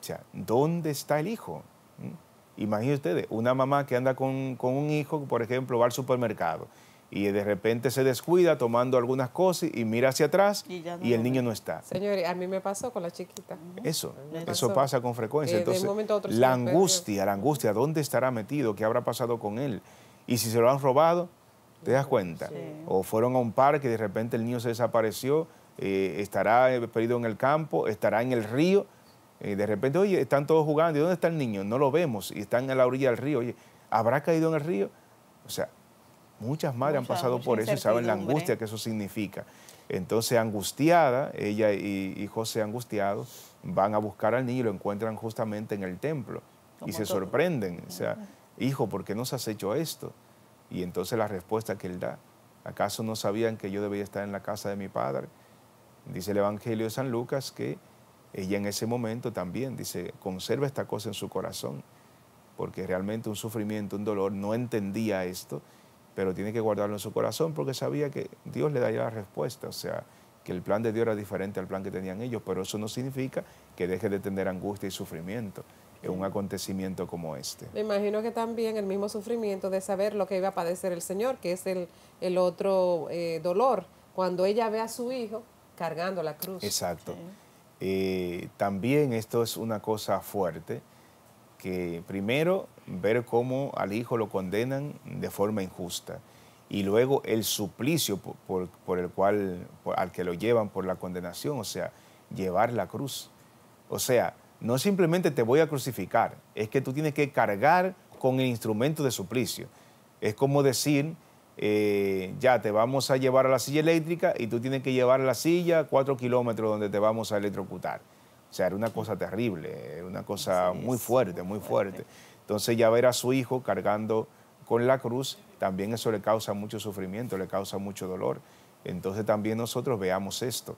O sea, ¿dónde está el hijo? ¿Mm? Imagínense ustedes, una mamá que anda con, un hijo, por ejemplo, va al supermercado y de repente se descuida tomando algunas cosas y mira hacia atrás y, el niño no está. Señores, a mí me pasó con la chiquita. Eso, eso pasa con frecuencia. Eh, Entonces, la angustia, la angustia, ¿dónde estará metido? ¿Qué habrá pasado con él? Y si se lo han robado, ¿Te das cuenta? O fueron a un parque y de repente el niño se desapareció, eh, estará perdido en el campo, estará en el río. Eh, de repente, oye, están todos jugando, ¿y dónde está el niño? No lo vemos y están a la orilla del río. Oye, ¿habrá caído en el río? O sea, muchas madres han pasado por eso y saben la angustia que eso significa. Entonces, angustiada, ella y, José angustiados van a buscar al niño y lo encuentran justamente en el templo. y se sorprenden. O sea, hijo, ¿por qué nos has hecho esto? Y entonces la respuesta que él da, ¿acaso no sabían que yo debía estar en la casa de mi padre? Dice el Evangelio de San Lucas que ella en ese momento también, dice, conserva esta cosa en su corazón, porque realmente un sufrimiento, un dolor, no entendía esto, pero tiene que guardarlo en su corazón porque sabía que Dios le daría la respuesta, o sea, que el plan de Dios era diferente al plan que tenían ellos, pero eso no significa que deje de tener angustia y sufrimiento en un acontecimiento como este. Me imagino que también el mismo sufrimiento de saber lo que iba a padecer el Señor, que es el, el otro eh, dolor, cuando ella ve a su hijo cargando la cruz. Exacto. Eh, también esto es una cosa fuerte, que primero ver cómo al hijo lo condenan de forma injusta y luego el suplicio por, el cual, al que lo llevan por la condenación, o sea, llevar la cruz. O sea, no simplemente te voy a crucificar, es que tú tienes que cargar con el instrumento de suplicio. Es como decir, eh, ya te vamos a llevar a la silla eléctrica y tú tienes que llevar la silla cuatro kilómetros donde te vamos a electrocutar. O sea, era una cosa terrible, era una cosa muy fuerte, muy fuerte. Entonces ya ver a su hijo cargando con la cruz, también eso le causa mucho sufrimiento, le causa mucho dolor. Entonces también nosotros veamos esto.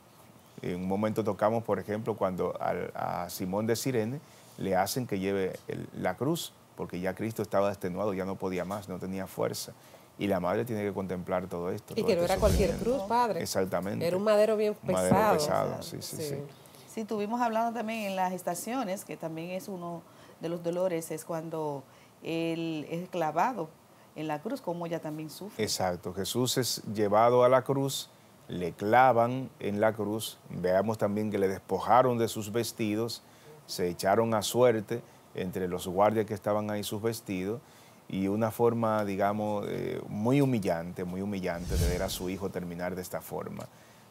En un momento tocamos, por ejemplo, cuando a, Simón de Sirene le hacen que lleve la cruz, porque ya Cristo estaba extenuado, ya no podía más, no tenía fuerza. Y la madre tiene que contemplar todo esto. Y que no este era cualquier cruz, padre. Exactamente. Era un madero bien pesado. Madero pesado, sí, sí, sí, sí. tuvimos hablando también en las estaciones, que también es uno de los dolores, es cuando él es clavado en la cruz, como ella también sufre. Exacto, Jesús es llevado a la cruz le clavan en la cruz, veamos también que le despojaron de sus vestidos, se echaron a suerte entre los guardias que estaban ahí sus vestidos y una forma, digamos, eh, muy humillante, muy humillante de ver a su hijo terminar de esta forma,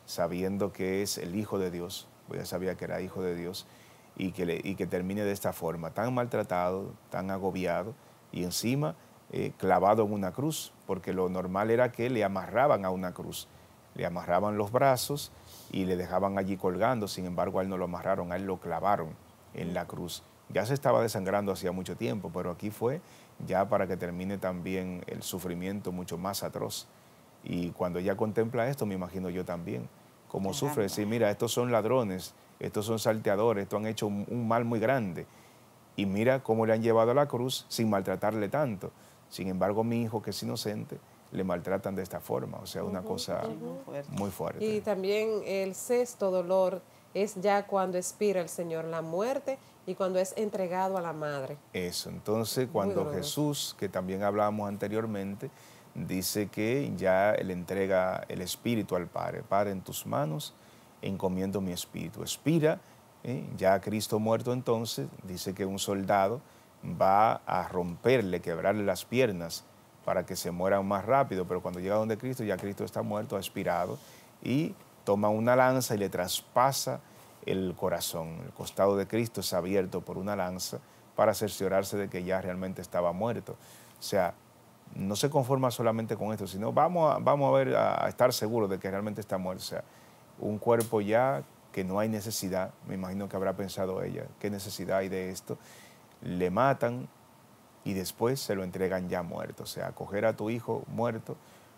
sabiendo que es el hijo de Dios, pues ya sabía que era hijo de Dios, y que, y que termine de esta forma, tan maltratado, tan agobiado y encima eh, clavado en una cruz, porque lo normal era que le amarraban a una cruz le amarraban los brazos y le dejaban allí colgando, sin embargo a él no lo amarraron, a él lo clavaron en la cruz. Ya se estaba desangrando hacía mucho tiempo, pero aquí fue ya para que termine también el sufrimiento mucho más atroz. Y cuando ella contempla esto, me imagino yo también, cómo sufre, decir, mira, estos son ladrones, estos son salteadores, estos han hecho un mal muy grande. Y mira cómo le han llevado a la cruz sin maltratarle tanto. Sin embargo, mi hijo, que es inocente, le maltratan de esta forma. O sea, una cosa muy fuerte. Y también el sexto dolor es ya cuando expira el Señor la muerte y cuando es entregado a la madre. Eso, entonces cuando Jesús, que también hablábamos anteriormente, dice que ya le entrega el espíritu al Padre. Padre, en tus manos encomiendo mi espíritu. Expira, ¿eh? ya Cristo muerto entonces, dice que un soldado va a romperle, quebrarle las piernas para que se mueran más rápido, pero cuando llega donde Cristo, ya Cristo está muerto, ha expirado, y toma una lanza y le traspasa el corazón. El costado de Cristo es abierto por una lanza para cerciorarse de que ya realmente estaba muerto. O sea, no se conforma solamente con esto, sino vamos a, vamos a ver, a, estar seguros de que realmente está muerto. O sea, un cuerpo ya que no hay necesidad, me imagino que habrá pensado ella, ¿qué necesidad hay de esto? Le matan, y después se lo entregan ya muerto. O sea, acoger a tu hijo muerto,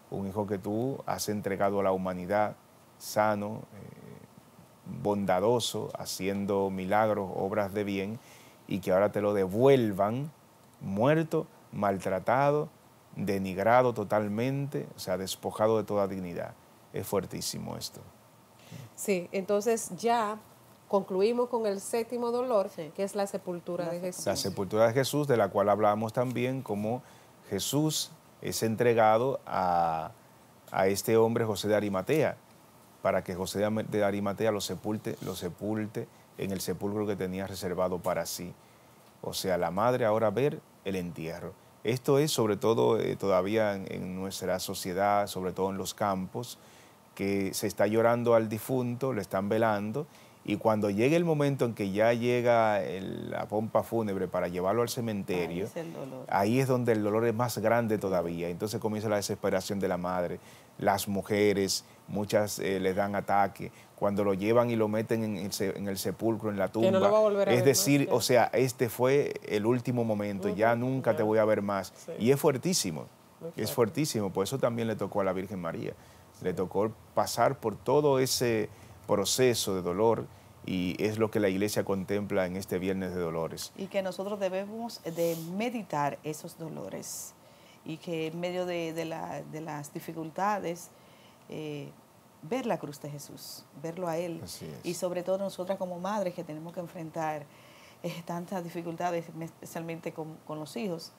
un hijo que tú has entregado a la humanidad, sano, eh, bondadoso, haciendo milagros, obras de bien, y que ahora te lo devuelvan muerto, maltratado, denigrado totalmente, o sea, despojado de toda dignidad. Es fuertísimo esto. Sí, entonces ya concluimos con el séptimo dolor, que es la sepultura de Jesús. La sepultura de Jesús, de la cual hablábamos también, como Jesús es entregado a, este hombre José de Arimatea, para que José de Arimatea lo sepulte, lo sepulte en el sepulcro que tenía reservado para sí. O sea, la madre ahora ver el entierro. Esto es sobre todo eh, todavía en, en, nuestra sociedad, sobre todo en los campos, que se está llorando al difunto, lo están velando y cuando llegue el momento en que ya llega la pompa fúnebre para llevarlo al cementerio, ahí es, donde el dolor es más grande todavía. Entonces comienza la desesperación de la madre. Las mujeres, muchas eh, les dan ataque. Cuando lo llevan y lo meten en el, sepulcro, en la tumba. es decir, o sea, este fue el último momento, ya nunca te voy a ver más. Y es fuertísimo, es fuertísimo. Por eso también le tocó a la Virgen María. Le tocó pasar por todo ese proceso de dolor y es lo que la iglesia contempla en este Viernes de Dolores. Y que nosotros debemos de meditar esos dolores y que en medio de, las dificultades eh, ver la cruz de Jesús, verlo a Él y sobre todo nosotras como madres que tenemos que enfrentar eh, tantas dificultades, especialmente con, con los hijos,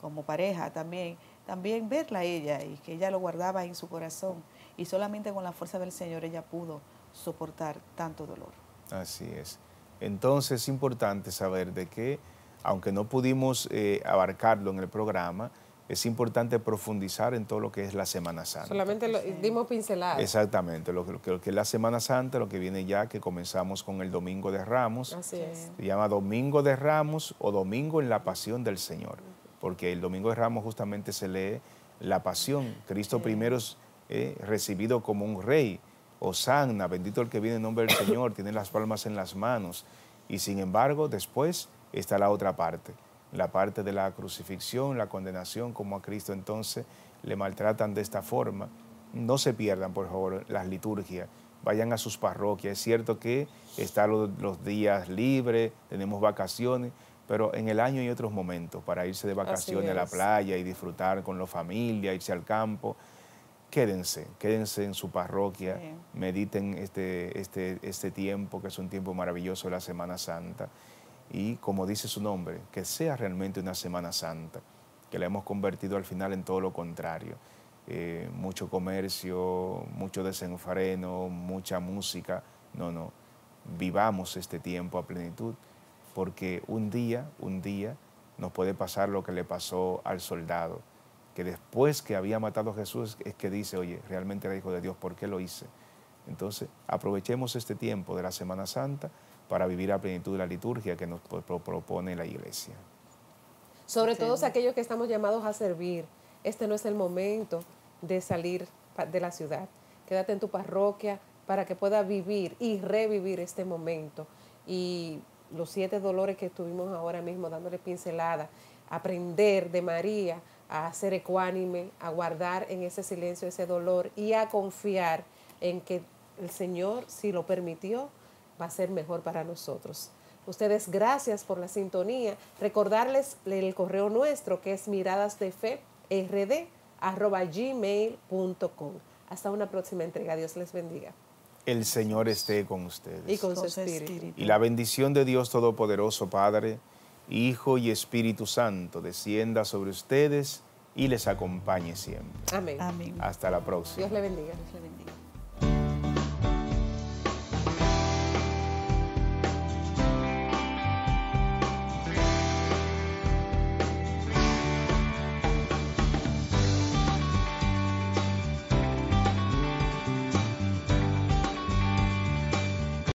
como pareja también, también verla a ella y que ella lo guardaba en su corazón y solamente con la fuerza del Señor ella pudo soportar tanto dolor. Así es. Entonces es importante saber de que, aunque no pudimos eh, abarcarlo en el programa, es importante profundizar en todo lo que es la Semana Santa. Solamente lo, dimos pinceladas. Exactamente, lo, que es la Semana Santa, lo que viene ya, que comenzamos con el Domingo de Ramos. Así es. Se llama Domingo de Ramos o Domingo en la Pasión del Señor, porque el Domingo de Ramos justamente se lee la pasión. Cristo primero es eh, recibido como un rey Osanna, bendito el que viene en nombre del Señor, tiene las palmas en las manos. Y sin embargo, después está la otra parte, la parte de la crucifixión, la condenación, como a Cristo entonces le maltratan de esta forma. No se pierdan, por favor, las liturgias. Vayan a sus parroquias. Es cierto que están los, los días libres, tenemos vacaciones, pero en el año hay otros momentos para irse de vacaciones a la playa y disfrutar con la familia, irse al campo quédense, quédense en su parroquia, mediten este, este, este, tiempo, que es un tiempo maravilloso, de la Semana Santa, y como dice su nombre, que sea realmente una Semana Santa, que la hemos convertido al final en todo lo contrario. Eh, mucho comercio, mucho desenfreno, mucha música. No, no, vivamos este tiempo a plenitud, porque un día, un día, nos puede pasar lo que le pasó al soldado que después que había matado a Jesús es que dice, oye, realmente era hijo de Dios, ¿por qué lo hice? Entonces, aprovechemos este tiempo de la Semana Santa para vivir a plenitud de la liturgia que nos propone la iglesia. Sobre todos aquellos que estamos llamados a servir, este no es el momento de salir de la ciudad. Quédate en tu parroquia para que pueda vivir y revivir este momento. Y los siete dolores que estuvimos ahora mismo dándole pincelada, aprender de María, a ser ecuánime, a guardar en ese silencio ese dolor y a confiar en que el Señor, si lo permitió, va a ser mejor para nosotros. Ustedes, gracias por la sintonía. Recordarles el correo nuestro que es miradas de fe gmail.com Hasta una próxima entrega. Dios les bendiga. El Señor esté con ustedes. Y con, su espíritu. Y la bendición de Dios Todopoderoso, Padre Hijo y Espíritu Santo, descienda sobre ustedes y les acompañe siempre. Amén. Hasta la próxima. Dios le bendiga. Dios le bendiga.